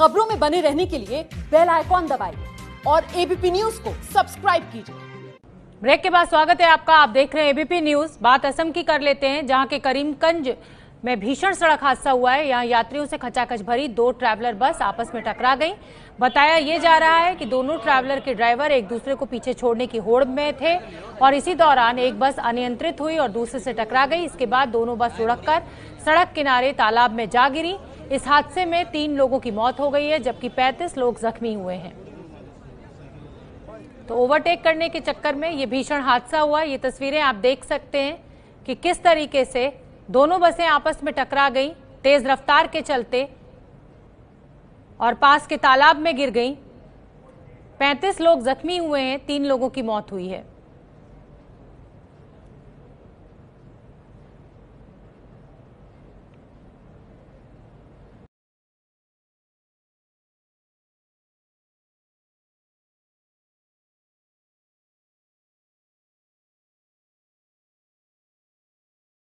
खबरों में बने रहने के लिए बेल आइकॉन दबाइए और एबीपी न्यूज को सब्सक्राइब कीजिए ब्रेक के बाद स्वागत है आपका आप देख रहे हैं एबीपी न्यूज बात असम की कर लेते हैं जहां के करीमगंज में भीषण सड़क हादसा हुआ है यहाँ यात्रियों से खचाखच भरी दो ट्रैवलर बस आपस में टकरा गई बताया ये जा रहा है कि दोनों ट्रैवलर के ड्राइवर एक दूसरे को पीछे छोड़ने की होड़ में थे और इसी दौरान एक बस अनियंत्रित हुई और दूसरे से टकरा गई इसके बाद दोनों बस उड़क सड़क किनारे तालाब में जा गिरी इस हादसे में तीन लोगों की मौत हो गई है जबकि 35 लोग जख्मी हुए हैं तो ओवरटेक करने के चक्कर में ये भीषण हादसा हुआ ये तस्वीरें आप देख सकते हैं कि किस तरीके से दोनों बसें आपस में टकरा गई तेज रफ्तार के चलते और पास के तालाब में गिर गई 35 लोग जख्मी हुए हैं तीन लोगों की मौत हुई है